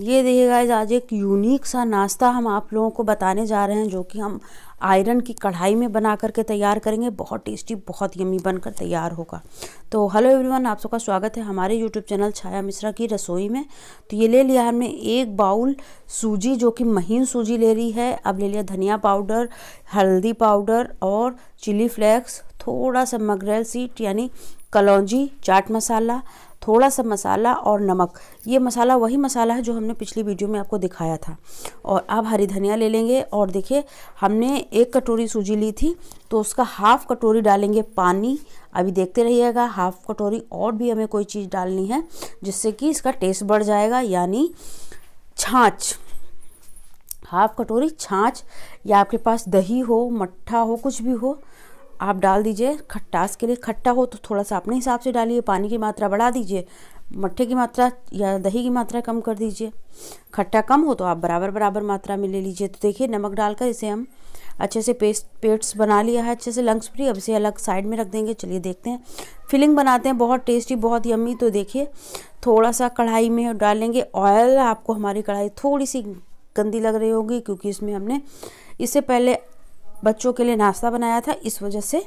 ये देखिए गाइज आज एक यूनिक सा नाश्ता हम आप लोगों को बताने जा रहे हैं जो कि हम आयरन की कढ़ाई में बना करके तैयार करेंगे बहुत टेस्टी बहुत यमी बनकर तैयार होगा तो हेलो एवरीवन आप सबका स्वागत है हमारे यूट्यूब चैनल छाया मिश्रा की रसोई में तो ये ले लिया हमने एक बाउल सूजी जो कि महीन सूजी ले रही है अब ले लिया धनिया पाउडर हल्दी पाउडर और चिली फ्लेक्स थोड़ा सा मगरेल सीट यानी कलौजी चाट मसाला थोड़ा सा मसाला और नमक ये मसाला वही मसाला है जो हमने पिछली वीडियो में आपको दिखाया था और आप हरी धनिया ले लेंगे और देखिए हमने एक कटोरी सूजी ली थी तो उसका हाफ़ कटोरी डालेंगे पानी अभी देखते रहिएगा हाफ़ कटोरी और भी हमें कोई चीज़ डालनी है जिससे कि इसका टेस्ट बढ़ जाएगा यानी छाछ हाफ़ कटोरी छाछ या आपके पास दही हो मट्ठा हो कुछ भी हो आप डाल दीजिए खट्टास के लिए खट्टा हो तो थोड़ा सा अपने हिसाब से डालिए पानी की मात्रा बढ़ा दीजिए मट्ठे की मात्रा या दही की मात्रा कम कर दीजिए खट्टा कम हो तो आप बराबर बराबर मात्रा में ले लीजिए तो देखिए नमक डालकर इसे हम अच्छे से पेस्ट पेट्स बना लिया है अच्छे से लंग्स फ्री अब इसे अलग साइड में रख देंगे चलिए देखते हैं फिलिंग बनाते हैं बहुत टेस्टी बहुत यम्मी तो देखिए थोड़ा सा कढ़ाई में डालेंगे ऑयल आपको हमारी कढ़ाई थोड़ी सी गंदी लग रही होगी क्योंकि इसमें हमने इससे पहले बच्चों के लिए नाश्ता बनाया था इस वजह से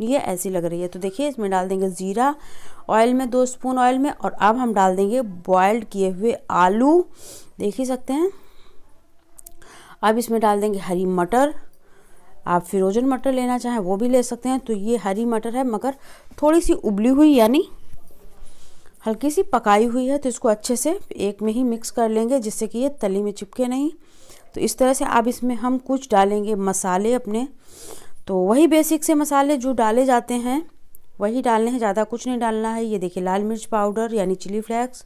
ये ऐसी लग रही है तो देखिए इसमें डाल देंगे ज़ीरा ऑयल में दो स्पून ऑयल में और अब हम डाल देंगे बॉयल्ड किए हुए आलू देख ही सकते हैं अब इसमें डाल देंगे हरी मटर आप फिरोजन मटर लेना चाहें वो भी ले सकते हैं तो ये हरी मटर है मगर थोड़ी सी उबली हुई यानी हल्की सी पकाई हुई है तो इसको अच्छे से एक में ही मिक्स कर लेंगे जिससे कि ये तली में चिपके नहीं तो इस तरह से अब इसमें हम कुछ डालेंगे मसाले अपने तो वही बेसिक से मसाले जो डाले जाते हैं वही डालने हैं ज़्यादा कुछ नहीं डालना है ये देखिए लाल मिर्च पाउडर यानी चिली फ्लेक्स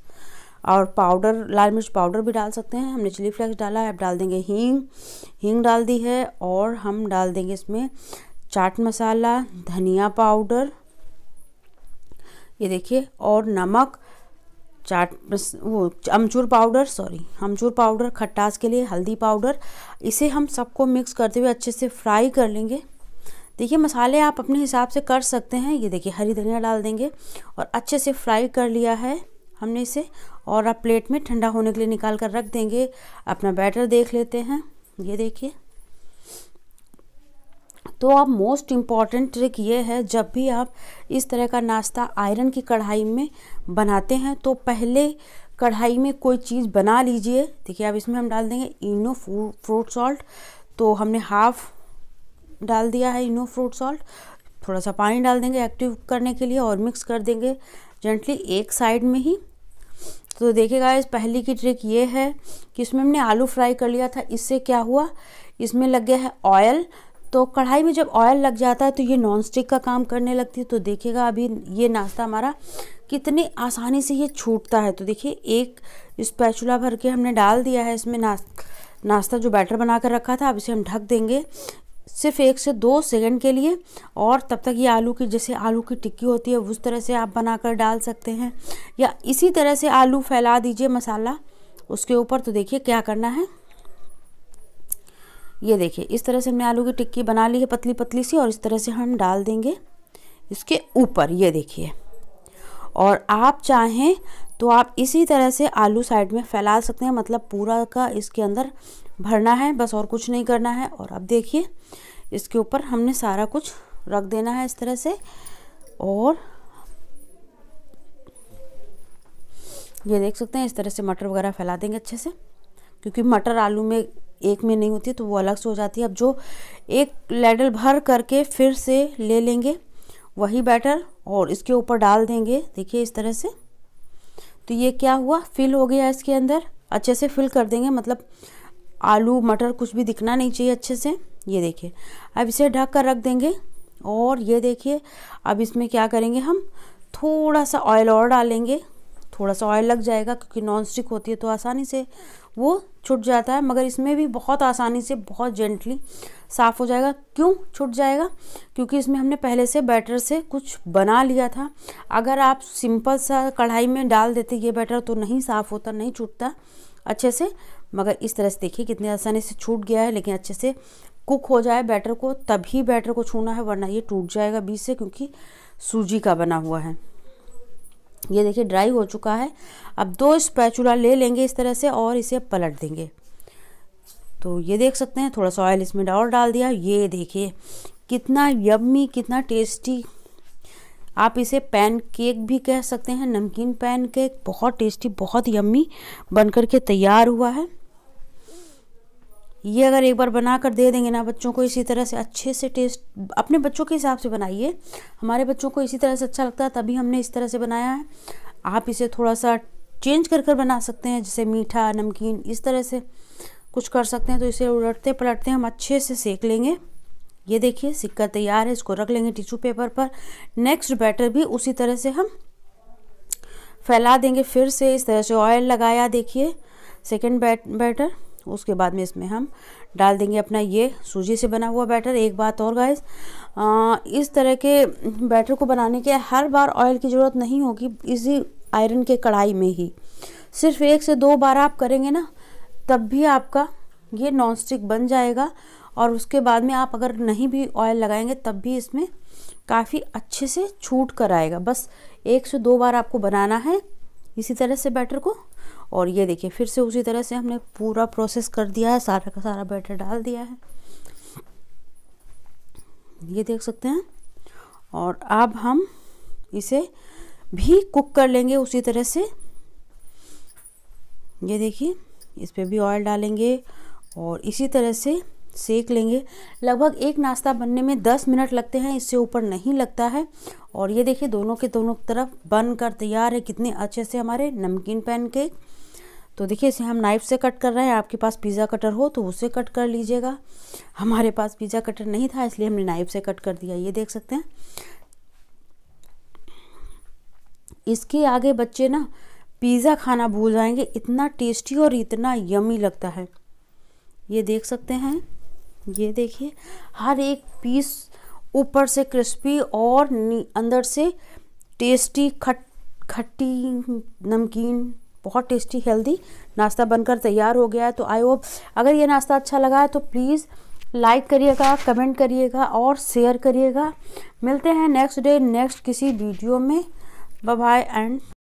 और पाउडर लाल मिर्च पाउडर भी डाल सकते हैं हमने चिली फ्लेक्स डाला है अब डाल देंगे हींग हींग डाल दी है और हम डाल देंगे इसमें चाट मसाला धनिया पाउडर ये देखिए और नमक चाट वो अमचूर पाउडर सॉरी अमचूर पाउडर खट्टास के लिए हल्दी पाउडर इसे हम सबको मिक्स करते हुए अच्छे से फ्राई कर लेंगे देखिए मसाले आप अपने हिसाब से कर सकते हैं ये देखिए हरी धनिया डाल देंगे और अच्छे से फ्राई कर लिया है हमने इसे और आप प्लेट में ठंडा होने के लिए निकाल कर रख देंगे अपना बैटर देख लेते हैं ये देखिए तो अब मोस्ट इम्पॉर्टेंट ट्रिक ये है जब भी आप इस तरह का नाश्ता आयरन की कढ़ाई में बनाते हैं तो पहले कढ़ाई में कोई चीज़ बना लीजिए देखिए अब इसमें हम डाल देंगे इनो फ्रूट सॉल्ट तो हमने हाफ़ डाल दिया है इनो फ्रूट सॉल्ट थोड़ा सा पानी डाल देंगे एक्टिव करने के लिए और मिक्स कर देंगे जेंटली एक साइड में ही तो देखिएगा इस पहली की ट्रिक ये है कि इसमें हमने आलू फ्राई कर लिया था इससे क्या हुआ इसमें लग गया है ऑयल तो कढ़ाई में जब ऑयल लग जाता है तो ये नॉन स्टिक का काम करने लगती है तो देखिएगा अभी ये नाश्ता हमारा कितने आसानी से ये छूटता है तो देखिए एक स्पैचुला भर के हमने डाल दिया है इसमें नाश्ता नाश्ता जो बैटर बना कर रखा था अब इसे हम ढक देंगे सिर्फ एक से दो सेकंड के लिए और तब तक ये आलू की जैसे आलू की टिक्की होती है उस तरह से आप बनाकर डाल सकते हैं या इसी तरह से आलू फैला दीजिए मसाला उसके ऊपर तो देखिए क्या करना है ये देखिए इस तरह से हमने आलू की टिक्की बना ली है पतली पतली सी और इस तरह से हम डाल देंगे इसके ऊपर ये देखिए और आप चाहें तो आप इसी तरह से आलू साइड में फैला सकते हैं मतलब पूरा का इसके अंदर भरना है बस और कुछ नहीं करना है और अब देखिए इसके ऊपर हमने सारा कुछ रख देना है इस तरह से और ये देख सकते हैं इस तरह से मटर वगैरह फैला देंगे अच्छे से क्योंकि मटर आलू में एक में नहीं होती तो वो अलग से हो जाती है अब जो एक लेडल भर करके फिर से ले लेंगे वही बैटर और इसके ऊपर डाल देंगे देखिए इस तरह से तो ये क्या हुआ फिल हो गया इसके अंदर अच्छे से फिल कर देंगे मतलब आलू मटर कुछ भी दिखना नहीं चाहिए अच्छे से ये देखिए अब इसे ढक कर रख देंगे और ये देखिए अब इसमें क्या करेंगे हम थोड़ा सा ऑयल और डालेंगे थोड़ा सा ऑयल लग जाएगा क्योंकि नॉन स्टिक होती है तो आसानी से वो छुट जाता है मगर इसमें भी बहुत आसानी से बहुत जेंटली साफ़ हो जाएगा क्यों छूट जाएगा क्योंकि इसमें हमने पहले से बैटर से कुछ बना लिया था अगर आप सिंपल सा कढ़ाई में डाल देते ये बैटर तो नहीं साफ़ होता नहीं छूटता अच्छे से मगर इस तरह से देखिए कितने आसानी से छूट गया है लेकिन अच्छे से कुक हो जाए बैटर को तभी बैटर को छूना है वरना ये टूट जाएगा बीच से क्योंकि सूजी का बना हुआ है ये देखिए ड्राई हो चुका है अब दो स्पैचुला ले लेंगे इस तरह से और इसे पलट देंगे तो ये देख सकते हैं थोड़ा सा ऑयल इसमें और डाल दिया ये देखिए कितना यम्मी कितना टेस्टी आप इसे पैन केक भी कह सकते हैं नमकीन पैन केक बहुत टेस्टी बहुत यम्मी बनकर के तैयार हुआ है ये अगर एक बार बना कर दे देंगे ना बच्चों को इसी तरह से अच्छे से टेस्ट अपने बच्चों के हिसाब से बनाइए हमारे बच्चों को इसी तरह से अच्छा लगता है तभी हमने इस तरह से बनाया है आप इसे थोड़ा सा चेंज कर कर बना सकते हैं जैसे मीठा नमकीन इस तरह से कुछ कर सकते हैं तो इसे उलटते पलटते हम अच्छे से सेक लेंगे ये देखिए सिक्का तैयार है इसको रख लेंगे टिश्यू पेपर पर नेक्स्ट बैटर भी उसी तरह से हम फैला देंगे फिर से इस तरह से ऑयल लगाया देखिए सेकेंड बैट बैटर उसके बाद में इसमें हम डाल देंगे अपना ये सूजी से बना हुआ बैटर एक बात और गाइस इस तरह के बैटर को बनाने के हर बार ऑयल की ज़रूरत नहीं होगी इसी आयरन के कढ़ाई में ही सिर्फ एक से दो बार आप करेंगे ना तब भी आपका ये नॉन स्टिक बन जाएगा और उसके बाद में आप अगर नहीं भी ऑयल लगाएंगे तब भी इसमें काफ़ी अच्छे से छूट कर आएगा बस एक से दो बार आपको बनाना है इसी तरह से बैटर को और ये देखिए फिर से उसी तरह से हमने पूरा प्रोसेस कर दिया है सारा का सारा बैटर डाल दिया है ये देख सकते हैं और अब हम इसे भी कुक कर लेंगे उसी तरह से ये देखिए इस पर भी ऑयल डालेंगे और इसी तरह से सेक लेंगे लगभग एक नाश्ता बनने में दस मिनट लगते हैं इससे ऊपर नहीं लगता है और ये देखिए दोनों के दोनों तरफ बनकर तैयार है कितने अच्छे से हमारे नमकीन पैनकेक तो देखिए इसे हम नाइफ से कट कर रहे हैं आपके पास पिज़्ज़ा कटर हो तो उसे कट कर लीजिएगा हमारे पास पिज़्ज़ा कटर नहीं था इसलिए हमने नाइफ से कट कर दिया ये देख सकते हैं इसके आगे बच्चे ना पिज़्ज़ा खाना भूल जाएंगे इतना टेस्टी और इतना यमी लगता है ये देख सकते हैं ये देखिए हर एक पीस ऊपर से क्रिस्पी और अंदर से टेस्टी खट खट्टी नमकीन बहुत टेस्टी हेल्दी नाश्ता बनकर तैयार हो गया है तो आई होप अगर ये नाश्ता अच्छा लगा है तो प्लीज़ लाइक करिएगा कमेंट करिएगा और शेयर करिएगा मिलते हैं नेक्स्ट डे नेक्स्ट किसी वीडियो में बाय एंड